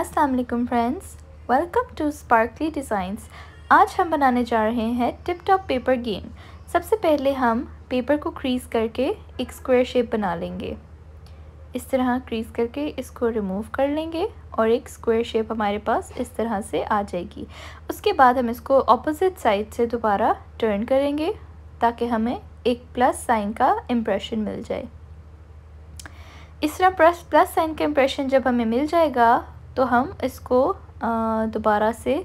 असलकम friends welcome to Sparkly Designs आज हम बनाने जा रहे हैं टिप टॉप पेपर गेम सबसे पहले हम पेपर को क्रीज करके एक स्क्वायर शेप बना लेंगे इस तरह क्रीज करके इसको रिमूव कर लेंगे और एक स्क्वायर शेप हमारे पास इस तरह से आ जाएगी उसके बाद हम इसको अपोजिट साइड से दोबारा टर्न करेंगे ताकि हमें एक प्लस साइन का इम्प्रेशन मिल जाए इस तरह प्लस प्लस साइन का इम्प्रेशन जब हमें मिल जाएगा तो हम इसको दोबारा से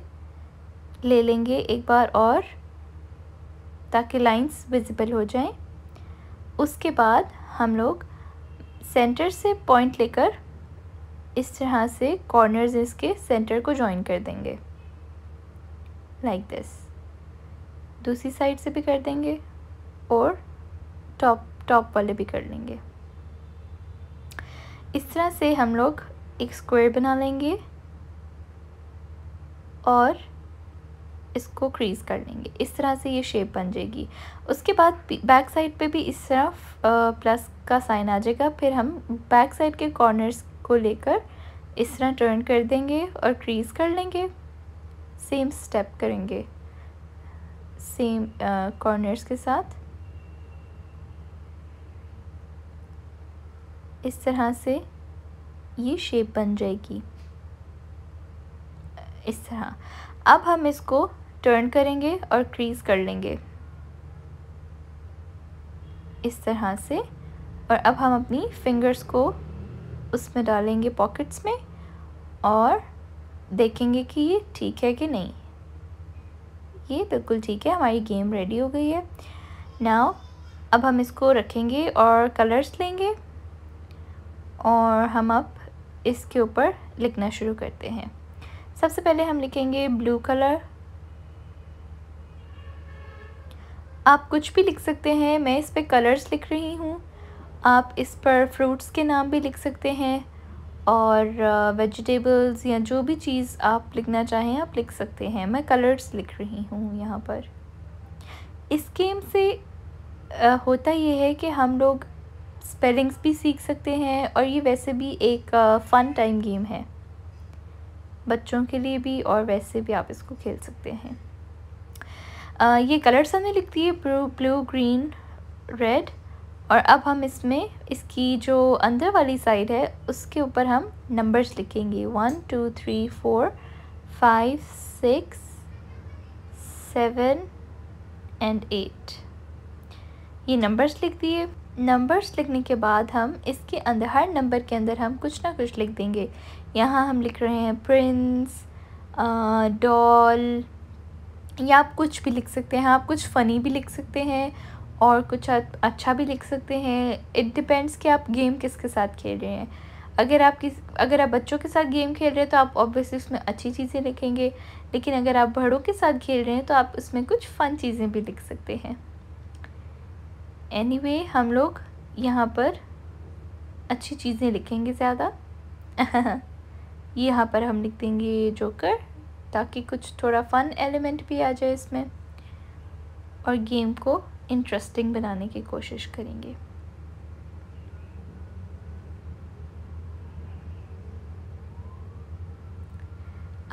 ले लेंगे एक बार और ताकि लाइंस विजिबल हो जाएं उसके बाद हम लोग सेंटर से पॉइंट लेकर इस तरह से कॉर्नर्स इसके सेंटर को जॉइन कर देंगे लाइक like दिस दूसरी साइड से भी कर देंगे और टॉप टॉप वाले भी कर लेंगे इस तरह से हम लोग एक स्क्वायर बना लेंगे और इसको क्रीज कर लेंगे इस तरह से ये शेप बन जाएगी उसके बाद बैक साइड पे भी इस तरह प्लस का साइन आ जाएगा फिर हम बैक साइड के कॉर्नर्स को लेकर इस तरह टर्न कर देंगे और क्रीज कर लेंगे सेम स्टेप करेंगे सेम कॉर्नर्स के साथ इस तरह से ये शेप बन जाएगी इस तरह अब हम इसको टर्न करेंगे और क्रीज कर लेंगे इस तरह से और अब हम अपनी फिंगर्स को उसमें डालेंगे पॉकेट्स में और देखेंगे कि ये ठीक है कि नहीं ये बिल्कुल ठीक है हमारी गेम रेडी हो गई है नाव अब हम इसको रखेंगे और कलर्स लेंगे और हम अब इसके ऊपर लिखना शुरू करते हैं सबसे पहले हम लिखेंगे ब्लू कलर आप कुछ भी लिख सकते हैं मैं इस पर कलर्स लिख रही हूँ आप इस पर फ्रूट्स के नाम भी लिख सकते हैं और वेजिटेबल्स या जो भी चीज़ आप लिखना चाहें आप लिख सकते हैं मैं कलर्स लिख रही हूँ यहाँ पर इस गेम से होता ये है कि हम लोग स्पेलिंग्स भी सीख सकते हैं और ये वैसे भी एक फ़न टाइम गेम है बच्चों के लिए भी और वैसे भी आप इसको खेल सकते हैं आ, ये कलर्स हमने लिख दिए ब्लू ब्लू ग्रीन रेड और अब हम इसमें इसकी जो अंदर वाली साइड है उसके ऊपर हम नंबर्स लिखेंगे one two three four five six seven and eight ये नंबर्स लिख दिए नंबर्स लिखने के बाद हम इसके अंदर हर नंबर के अंदर हम कुछ ना कुछ लिख देंगे यहाँ हम लिख रहे हैं प्रिंस डॉल या आप कुछ भी लिख सकते हैं आप कुछ फ़नी भी लिख सकते हैं और कुछ अच्छा भी लिख सकते हैं इट डिपेंड्स कि आप गेम किसके साथ खेल रहे हैं अगर आप किस अगर आप बच्चों के साथ गेम खेल रहे हैं तो आप ऑब्वियसली उसमें अच्छी चीज़ें लिखेंगे लेकिन अगर आप बड़ों के साथ खेल रहे हैं तो आप उसमें कुछ फ़न चीज़ें भी लिख सकते हैं एनी anyway, हम लोग यहाँ पर अच्छी चीज़ें लिखेंगे ज़्यादा यहाँ पर हम लिख देंगे जोकर ताकि कुछ थोड़ा फ़न एलिमेंट भी आ जाए इसमें और गेम को इंटरेस्टिंग बनाने की कोशिश करेंगे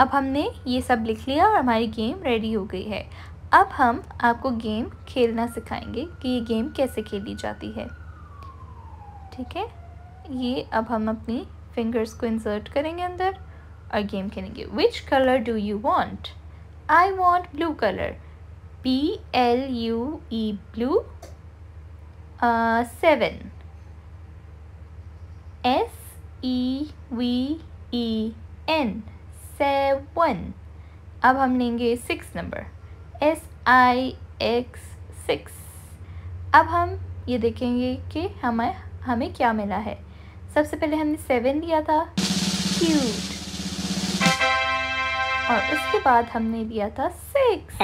अब हमने ये सब लिख लिया और हमारी गेम रेडी हो गई है अब हम आपको गेम खेलना सिखाएंगे कि ये गेम कैसे खेली जाती है ठीक है ये अब हम अपनी फिंगर्स को इंसर्ट करेंगे अंदर और गेम खेलेंगे which colour do you want I want blue colour P L U E blue seven S E V E N seven अब हम लेंगे six number S I X six अब हम ये देखेंगे कि हमें हमें क्या मिला है सबसे पहले हमने सेवन लिया था क्यूट और उसके बाद हमने लिया था सिक्स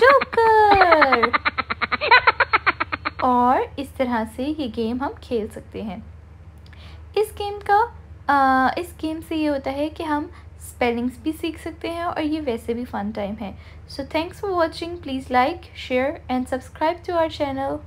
जोकर और इस तरह से ये गेम हम खेल सकते हैं इस गेम का आ, इस गेम से ये होता है कि हम स्पेलिंग्स भी सीख सकते हैं और ये वैसे भी फ़न टाइम है so thanks for watching please like share and subscribe to our channel